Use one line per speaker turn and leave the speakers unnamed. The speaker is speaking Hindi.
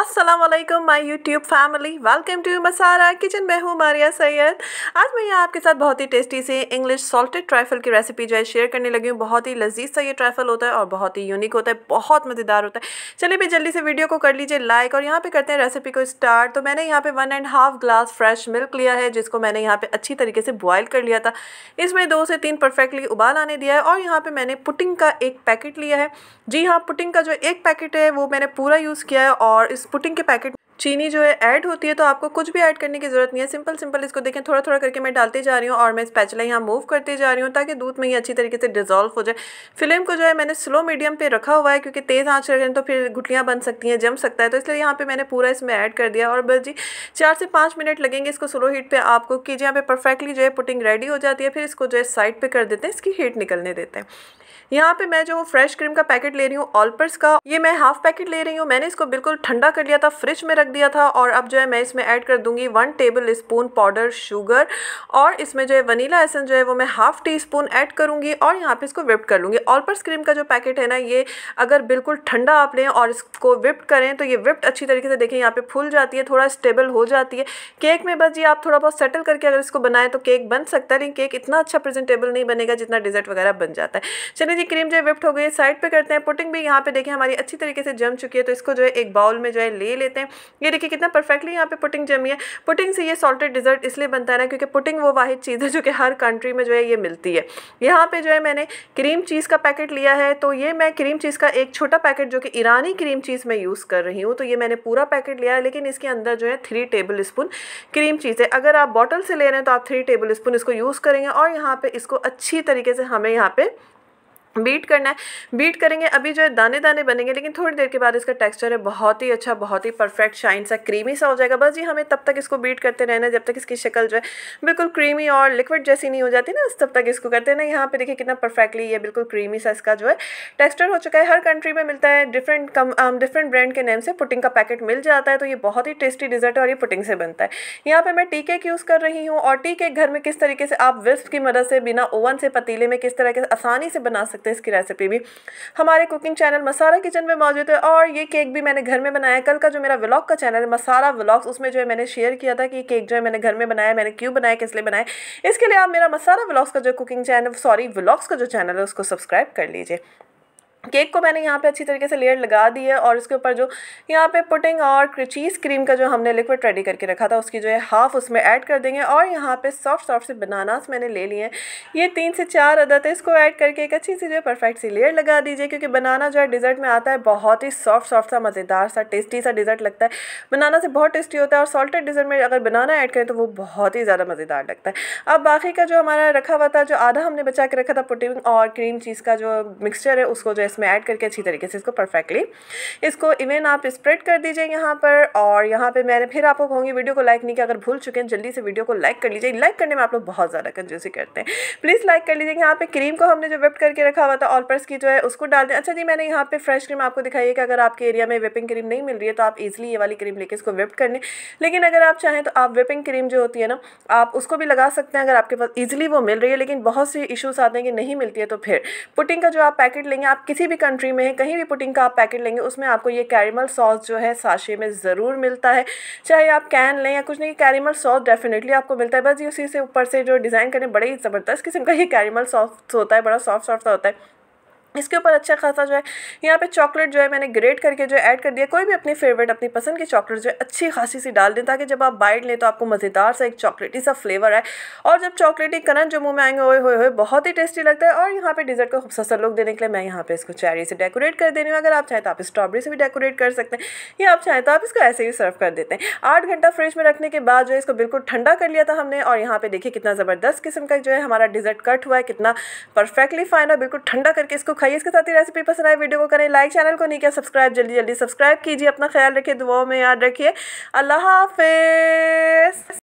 Aslam my YouTube family welcome to मसारा किचन मैं हूँ मारिया सैयद आज मैं यहाँ आपके साथ बहुत ही टेस्टी से इंग्लिश सॉल्टेड ट्राइफल की रेसिपी जो है शेयर करने लगी हूँ बहुत ही लजीज सा ये ट्राइफल होता है और बहुत ही यूनिक होता है बहुत मज़ेदार होता है चलिए भी जल्दी से वीडियो को कर लीजिए लाइक और यहाँ पे करते हैं रेसिपी को स्टार्ट तो मैंने यहाँ पे one and half glass fresh milk लिया है जिसको मैंने यहाँ पे अच्छी तरीके से बॉयल कर लिया था इसमें दो से तीन परफेक्टली उबाल आने दिया है और यहाँ पर मैंने पुटिंग का एक पैकेट लिया है जी हाँ पुटिंग का जो एक पैकेट है वो मैंने पूरा यूज़ किया है और इस पुटिंग के पैकेट चीनी जो है ऐड होती है तो आपको कुछ भी ऐड करने की ज़रूरत नहीं है सिंपल सिंपल इसको देखें थोड़ा थोड़ा करके मैं डालती जा रही हूँ और मैं इस पैचला यहाँ मूव करती जा रही हूँ ताकि दूध में ये अच्छी तरीके से डिजॉल्व हो जाए फ्लेम को जो है मैंने स्लो मीडियम पे रखा हुआ है क्योंकि तेज़ आँच रखें तो फिर गुटलियाँ बन सकती हैं जम सकता है तो इसलिए यहाँ पर मैंने पूरा इसमें ऐड कर दिया और बस जी चार से पाँच मिनट लगेंगे इसको स्लो हीट पर आपको कीजिए यहाँ पर परफेक्टली जो है पुटिंग रेडी हो जाती है फिर इसको जो है साइड पर कर देते हैं इसकी हीट निकलने देते हैं यहाँ पे मैं जो फ्रेश क्रीम का पैकेट ले रही हूँ ऑलपर्स का ये मैं हाफ पैकेट ले रही हूँ मैंने इसको बिल्कुल ठंडा कर लिया था फ्रिज में रख दिया था और अब जो है मैं इसमें ऐड कर दूंगी one table spoon powder sugar और इसमें जो है वनीला एसेंस जो है वो मैं हाफ टी स्पून ऐड करूंगी और यहाँ पे इसको विप्ट कर लूँगी ऑलपर्स क्रीम का जो पैकेट है ना ये अगर बिल्कुल ठंडा आप लें और इसको विप्ट करें तो ये विप्ट अच्छी तरीके से देखें यहाँ पे फूल जाती है थोड़ा स्टेबल हो जाती है केक में बस ये आप थोड़ा बहुत सेटल करके अगर इसको बनाएं तो केक बन सकता है लेकिन केक इतना अच्छा प्रेजेंटेबल नहीं बनेगा जितना डिजर्ट वगैरह बन जाता है चलिए जी क्रीम जो है विफ्ट हो गई साइड पे करते हैं पुटिंग भी यहाँ पे देखिए हमारी अच्छी तरीके से जम चुकी है तो इसको जो है एक बाउल में जो है ले लेते हैं ये देखिए कितना परफेक्टली यहाँ पे पुटिंग जमी है पुटिंग से ये सॉल्टेड डिजर्ट इसलिए बनता है ना क्योंकि पुटिंग वो वाहिद चीज़ है जो कि हर कंट्री में जो है ये मिलती है यहाँ पर जो है मैंने क्रीम चीज़ का पैकेट लिया है तो ये मैं क्रीम चीज़ का एक छोटा पैकेट जो कि ईरानी क्रीम चीज़ मैं यूज़ कर रही हूँ तो ये मैंने पूरा पैकेट लिया है लेकिन इसके अंदर जो है three table spoon cream cheese है अगर आप बॉटल से ले रहे हैं तो आप थ्री टेबल स्पून इसको यूज़ करेंगे और यहाँ पर इसको अच्छी तरीके से हमें यहाँ पर बीट करना है बीट करेंगे अभी जो है दाने दाने बनेंगे लेकिन थोड़ी देर के बाद इसका टेक्सचर है बहुत ही अच्छा बहुत ही परफेक्ट शाइन सा क्रीमी सा हो जाएगा बस जी हमें तब तक इसको बीट करते रहना है जब तक इसकी शक्ल जो है बिल्कुल क्रीमी और लिक्विड जैसी नहीं हो जाती ना तब तक इसको करते ना यहाँ पर देखिए कितना परफेक्टली ये बिल्कुल क्रीमी सा इसका जो है टेक्स्चर हो चुका है हर कंट्री में मिलता है डिफरेंट कम डिफरेंट ब्रांड के नेम से पुटिंग का पैकेट मिल जाता है तो ये बहुत ही टेस्टी डिजर्ट है और ये पुटिंग से बनता है यहाँ पर मैं टी केक यूज़ कर रही हूँ और टी केक घर में किस तरीके से आप विस्फ की मदद से बिना ओवन से पतीले में किस तरह के आसानी से बना सकते सकते हैं इसकी रेसिपी भी हमारे कुकिंग चैनल मसारा किचन में मौजूद है और ये केक भी मैंने घर में बनाया कल का जो मेरा व्लॉग का चैनल है मसारा व्लॉग्स उसमें जो है मैंने शेयर किया था कि केक जो है मैंने घर में बनाया मैंने क्यों बनाया किस लिए बनाया इसके लिए आप मेरा मसारा व्लॉग्स का जो कुकिंग चैनल सॉरी व्लॉग्स का जो चैनल है उसको सब्सक्राइब कर लीजिए केक को मैंने यहाँ पे अच्छी तरीके से लेयर लगा दी है और इसके ऊपर जो यहाँ पे पुटिंग और चीज़ क्रीम का जो हमने लिक्विड रेडी करके रखा था उसकी जो है हाफ़ उसमें ऐड कर देंगे और यहाँ पे सॉफ्ट सॉफ्ट से बनानास मैंने ले लिए हैं ये तीन से चार अदद है इसको ऐड करके एक अच्छी सी जो है परफेक्ट सी लेयर लगा दीजिए क्योंकि बनाना जो है डिज़र्ट में आता है बहुत ही सॉफ्ट सॉफ्ट सा मज़ेदार सा टेस्टी सा डिज़र्ट लगता है बनाना से बहुत टेस्टी होता है और सॉल्टेड डिज़र्ट में अगर बनाना ऐड करें तो वो बहुत ही ज़्यादा मज़ेदार लगता है अब बाकी का जो हमारा रखा हुआ था जो आधा हमने बचा के रखा था पुटिंग और क्रीम चीज़ का जो मिक्सचर है उसको जो इसमें ऐड करके अच्छी तरीके से इसको परफेक्टली इसको इवन आप स्प्रेड कर दीजिए यहाँ पर और यहाँ पर मैंने फिर आपको कहूँगी वीडियो को लाइक नहीं किया अगर भूल चुके हैं जल्दी से वीडियो को लाइक कर लीजिए लाइक करने में आप लोग बहुत ज़्यादा कंजूसी करते हैं प्लीज़ लाइक कर लीजिए यहाँ पर क्रीम को हमने जो वेप करके रखा हुआ था ऑलपर्स की जो है उसको डाल दें अच्छा जी मैंने यहाँ पर फ्रेश क्रीम आपको दिखाई है कि अगर आपके एरिया में वेपिंग क्रीम नहीं मिल रही है तो आप ईजिली ये वाली क्रीम लेके इसको वेप कर लें लेकिन अगर आप चाहें तो आप वेपिंग क्रीम जो होती है ना आप उसको भी लगा सकते हैं अगर आपके पास ईजिली वो मिल रही है लेकिन बहुत से इशूज़ आते हैं कि नहीं मिलती है तो फिर पुटिंग का जो आप पैकेट लेंगे आप किसी किसी भी कंट्री में है कहीं भी पुटिंग का आप पैकेट लेंगे उसमें आपको ये कैरेमल सॉस जो है साशे में ज़रूर मिलता है चाहे आप कैन लें या कुछ नहीं कैरेमल सॉस डेफिनेटली आपको मिलता है बस ये उसी से ऊपर से जो डिज़ाइन करें बड़े ही ज़बरदस्त किस्म का ये कैरेमल सॉस होता है बड़ा सॉफ्ट सॉफ्ट होता है इसके ऊपर अच्छा खासा जो है यहाँ पे चॉकलेट जो है मैंने ग्रेट करके जो है ऐड कर दिया कोई भी अपनी फेवरेट अपनी पसंद की चॉकलेट जो है अच्छी खासी सी डाल दें ताकि जब आप बाइट लें तो आपको मज़ेदार सा एक चॉकलेटी सा फ्लेवर है और जब चॉकलेटी करण जो मुँह में आएंगे ओए होए होए बहुत ही टेस्टी लगता है और यहाँ पर डिजर्ट को खूबसूरत लुक देने के लिए मैं यहाँ पर इसको चेरी से डेकोरेट कर दे रही हूँ अगर आप चाहें तो आप स्ट्रॉबेरी से भी डेकोरेट कर सकते हैं या आप चाहें तो आप इसको ऐसे ही सर्व कर देते हैं आठ घंटा फ्रिज में रखने के बाद जो है इसको बिल्कुल ठंडा कर लिया था हमने और यहाँ पर देखिए कितना ज़बरदस्त किस्म का जो है हमारा डिजर्ट कट हुआ है कितना परफेक्टली फाइन और बिल्कुल ठंडा करके इसको खाइए इसके साथ ही रेसिपी पसंद आए वीडियो को करें लाइक चैनल को नहीं किया सब्सक्राइब जल्दी जल्दी सब्सक्राइब कीजिए अपना ख्याल रखिए दुआओं में याद रखिए अल्लाह हाफिज़